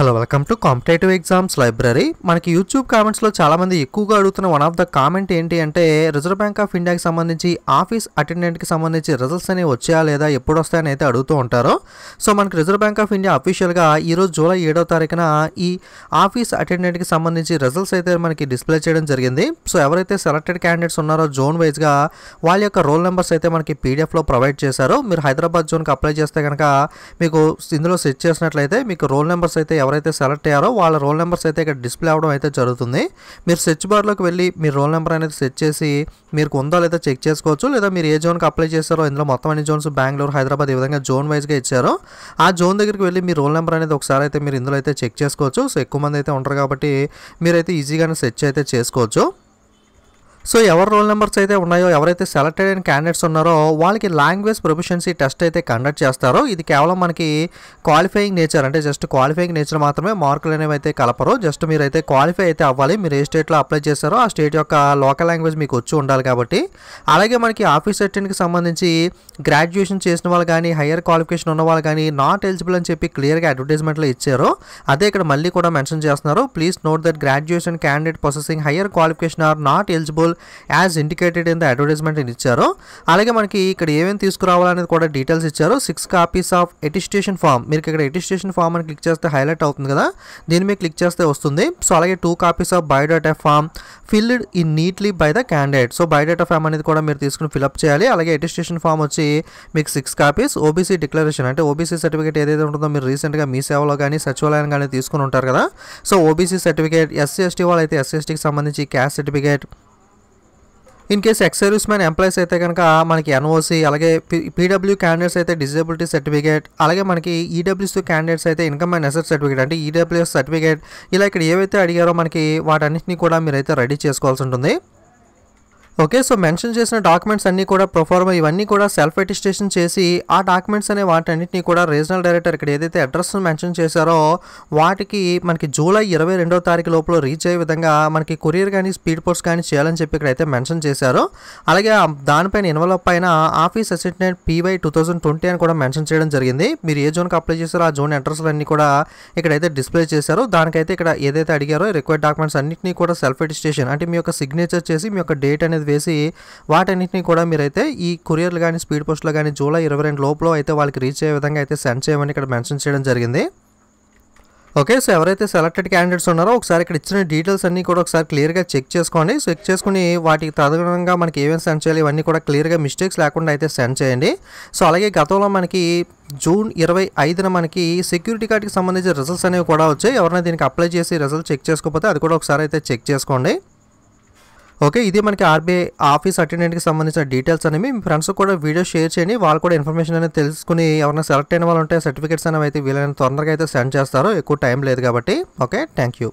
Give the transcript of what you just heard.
hello welcome to competitive exams library మనకి YouTube కామెంట్స్లో చాలామంది ఎక్కువగా అడుగుతున్న వన్ ఆఫ్ ద కామెంట్ ఏంటి అంటే రిజర్వ్ బ్యాంక్ ఆఫ్ ఇండియాకి సంబంధించి ఆఫీస్ అటెండెంట్కి సంబంధించి రిజల్ట్స్ అనేవి వచ్చాయా లేదా ఎప్పుడు వస్తాయని అయితే అడుగుతూ ఉంటారు సో మనకి రిజర్వ్ బ్యాంక్ ఆఫ్ ఇండియా అఫీషియల్గా ఈరోజు జూలై ఏడో తారీఖున ఈ ఆఫీస్ అటెండెంట్కి సంబంధించి రిజల్ట్స్ అయితే మనకి డిస్ప్లే చేయడం జరిగింది సో ఎవరైతే సెలెక్టెడ్ క్యాండిడేట్స్ ఉన్నారో జోన్ వైజ్గా వాళ్ళ యొక్క రోల్ నెంబర్స్ అయితే మనకి పీడిఎఫ్లో ప్రొవైడ్ చేశారు మీరు హైదరాబాద్ జోన్కి అప్లై చేస్తే కనుక మీకు ఇందులో సెట్ చేసినట్లయితే మీకు రోల్ నెంబర్స్ అయితే ఎవరైతే సెలెక్ట్ అయ్యారో వాళ్ళ రోల్ నెంబర్స్ అయితే ఇక్కడ డిస్ప్లే అవ్వడం అయితే జరుగుతుంది మీరు సెర్చ్ బార్లోకి వెళ్ళి మీ రోల్ నెంబర్ అనేది సెట్ చేసి మీరు ఉందో లేదా చెక్ చేసుకోవచ్చు లేదా మీరు ఏ జోన్కి అప్లై చేశారో ఇందులో మొత్తం అన్ని జోన్స్ బెంగళూరు హైదరాబాద్ ఈ విధంగా జోన్ వైజ్గా ఇచ్చారో ఆ జోన్ దగ్గరికి వెళ్ళి మీ రోల్ నెంబర్ అనేది ఒకసారి అయితే మీరు ఇందులో అయితే చెక్ చేసుకోవచ్చు సో ఎక్కువ మంది అయితే ఉంటారు కాబట్టి మీరైతే ఈజీగానే సెర్చ్ అయితే చేసుకోవచ్చు సో ఎవరు రోల్ నెంబర్స్ అయితే ఉన్నాయో ఎవరైతే సెలెక్టెడ్ అయిన క్యాండిడేట్స్ ఉన్నారో వాళ్ళకి లాంగ్వేజ్ ప్రొఫిషియన్సీ టెస్ట్ అయితే కండక్ట్ చేస్తారో ఇది కేవలం మనకి క్వాలిఫైయింగ్ నేచర్ అంటే జస్ట్ క్వాలిఫైయింగ్ నేచర్ మాత్రమే మార్కులు అనేవి అయితే కలపరు జస్ట్ మీరు అయితే క్వాలిఫై అయితే అవ్వాలి మీరు ఏ స్టేట్లో అప్లై చేస్తారో ఆ స్టేట్ యొక్క లోకల్ లాంగ్వేజ్ మీకు వచ్చి ఉండాలి కాబట్టి అలాగే మనకి ఆఫీస్ అటెండ్కి సంబంధించి గ్రాడ్యుయేషన్ చేసిన వాళ్ళు కానీ హయ్యర్ క్వాలిఫికేషన్ ఉన్న వాళ్ళు కానీ నాట్ ఎలిజిబుల్ అని చెప్పి క్లియర్గా అడ్వర్టైజ్మెంట్లో ఇచ్చారు అదే ఇక్కడ మళ్ళీ కూడా మెన్షన్ చేస్తున్నారు please note that graduation candidate processing higher qualification are not eligible available as indicated in the advertisement అని ఇచ్చారు అలాగే మనకి ఇక్కడ ఏమేమి తీసుకురావాలనేది కూడా డీటెయిల్స్ ఇచ్చారు six copies of attestation form మీరు ఇక్కడ ఎటిస్టేషన్ ఫామ్ అని క్లిక్ చేస్తే హైలైట్ అవుతుంది కదా దీని మీద క్లిక్ చేస్తే వస్తుంది సో అలాగే two copies of biodata form filled in neatly by the candidate so biodata form అనేది కూడా మీరు తీసుకుని ఫిల్అప్ చేయాలి అలాగే ఎటిస్టేషన్ ఫామ్ వచ్చి మీకు సిక్స్ కాపీస్ ఓబీసీ డిక్లరేషన్ అంటే ఓబీసీ సర్టిఫికేట్ ఏదైతే ఉంటుందో మీరు రీసెంట్గా మీ సేవలో కానీ సచివాలయం కానీ తీసుకుని ఉంటారు కదా so OBC certificate SC ST వాళ్ళు అయితే ఎస్సీ ఎస్టీకి సంబంధించి caste certificate in case ex service man employees అయితే కనుక మనకి ఎన్ఓసి అలాగే పీడబ్ల్యూ క్యాండిడేట్స్ అయితే డిజబిలిటీ సర్టిఫికేట్ అలాగే మనకి ఈడబ్ల్యూఎస్ e క్యాండిడేట్స్ అయితే ఇన్కమ్ అండ్ అసెట్ సర్టిఫికేట్ అంటే ఈడబ్ల్యూఎస్ e సర్టిఫికేట్ ఇలా ఇక్కడ ఏవైతే అడిగారో మనకి వాటన్నిటిని కూడా మీరైతే రెడీ చేసుకోవాల్సి ఉంటుంది ఓకే సో మెన్షన్ చేసిన డాక్యుమెంట్స్ అన్నీ కూడా ప్రొఫార్మ్ ఇవన్నీ కూడా సెల్ఫ్ రిజిస్ట్రేషన్ చేసి ఆ డాక్యుమెంట్స్ అనే వాటన్నిటిని కూడా రీజనల్ డైరెక్టర్ ఇక్కడ ఏదైతే అడ్రస్ మెన్షన్ చేశారో వాటికి మనకి జూలై ఇరవై రెండో తారీఖు లోపల రీచ్ అయ్యే విధంగా మనకి కొరియర్ కానీ స్పీడ్ పోస్ట్ కానీ చేయాలని చెప్పి ఇక్కడైతే మెన్షన్ చేశారు అలాగే దానిపైన ఇన్వాల్వ్ పైన office assistant PY two thousand twenty అని కూడా మెన్షన్ చేయడం జరిగింది మీరు ఏ జోన్కి అప్లై చేశారో ఆ జోన్ అడ్రస్లు అన్నీ కూడా ఇక్కడైతే డిస్ప్లే చేశారు దానికైతే ఇక్కడ ఏదైతే అడిగారో రిక్వైర్డ్ డాక్యుమెంట్స్ అన్నింటినీ కూడా సెల్ఫ్ రిజిస్ట్రేషన్ అంటే మీ యొక్క సిగ్నేచర్ చేసి మీ యొక్క డేట్ అనేది అనేది వేసి వాటన్నింటినీ కూడా మీరైతే ఈ కొరియర్లు కానీ స్పీడ్ పోస్ట్లో కానీ జూలై ఇరవై రెండు లోపల అయితే వాళ్ళకి రీచ్ అయ్యే విధంగా అయితే సెండ్ చేయమని ఇక్కడ మెన్షన్ చేయడం జరిగింది ఓకే సో ఎవరైతే సెలెక్టెడ్ క్యాండిడేట్స్ ఉన్నారో ఒకసారి ఇక్కడ ఇచ్చిన డీటెయిల్స్ అన్నీ కూడా ఒకసారి క్లియర్గా చెక్ చేసుకోండి చెక్ చేసుకుని వాటికి తదనుగుణంగా మనకి ఏమేమి సెండ్ చేయాలి ఇవన్నీ కూడా క్లియర్గా మిస్టేక్స్ లేకుండా అయితే సెండ్ చేయండి సో అలాగే గతంలో మనకి జూన్ ఇరవై ఐదున మనకి సెక్యూరిటీ గార్డ్కి సంబంధించిన రిజల్ట్స్ అనేవి కూడా వచ్చాయి ఎవరైనా దీనికి అప్లై చేసి రిజల్ట్ చెక్ చేసుకోకపోతే అది కూడా ఒకసారి అయితే చెక్ చేసుకోండి ఓకే ఇది మనకి ఆర్బీఐ ఆఫీస్ అటెండెంట్కి సంబంధించిన డీటెయిల్స్ అనేవి మీ ఫ్రెండ్స్ కూడా వీడియో షేర్ చేయండి వాళ్ళు కూడా ఇన్ఫర్మేషన్ అనేది తెలుసుకుని ఎవరైనా సెలెక్ట్ అయిన వాళ్ళు ఉంటే సర్టిఫికేట్స్ అనేవి అయితే వీళ్ళైనా తొందరగా అయితే సెండ్ చేస్తారు ఎక్కువ టైం లేదు కాబట్టి ఓకే థ్యాంక్ యూ